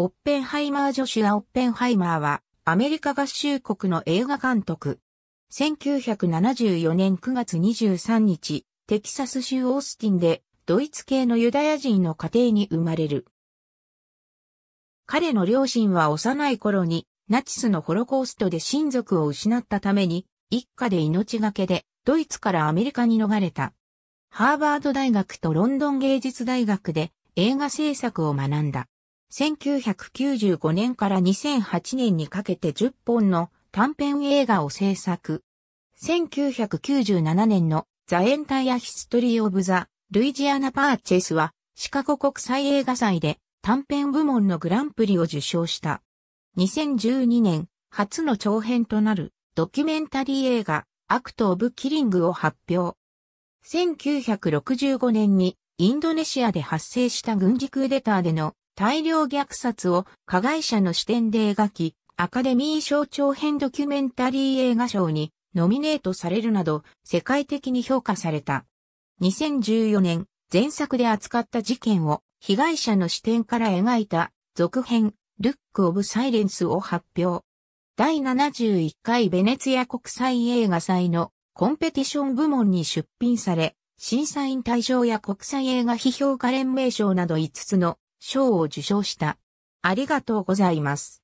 オッペンハイマー・ジョシュア・オッペンハイマーは、アメリカ合衆国の映画監督。1974年9月23日、テキサス州オースティンで、ドイツ系のユダヤ人の家庭に生まれる。彼の両親は幼い頃に、ナチスのホロコーストで親族を失ったために、一家で命がけで、ドイツからアメリカに逃れた。ハーバード大学とロンドン芸術大学で映画制作を学んだ。1995年から2008年にかけて10本の短編映画を制作。1997年のザ・エンタイア・ヒストリー・オブ・ザ・ルイジアナ・パーチェスはシカゴ国際映画祭で短編部門のグランプリを受賞した。2012年、初の長編となるドキュメンタリー映画アクト・オブ・キリングを発表。1965年にインドネシアで発生した軍事クーデターでの大量虐殺を加害者の視点で描き、アカデミー賞長編ドキュメンタリー映画賞にノミネートされるなど世界的に評価された。2014年、前作で扱った事件を被害者の視点から描いた続編、ルック・オブ・サイレンスを発表。第71回ベネツィア国際映画祭のコンペティション部門に出品され、審査員大賞や国際映画批評家連盟賞など5つの賞を受賞した。ありがとうございます。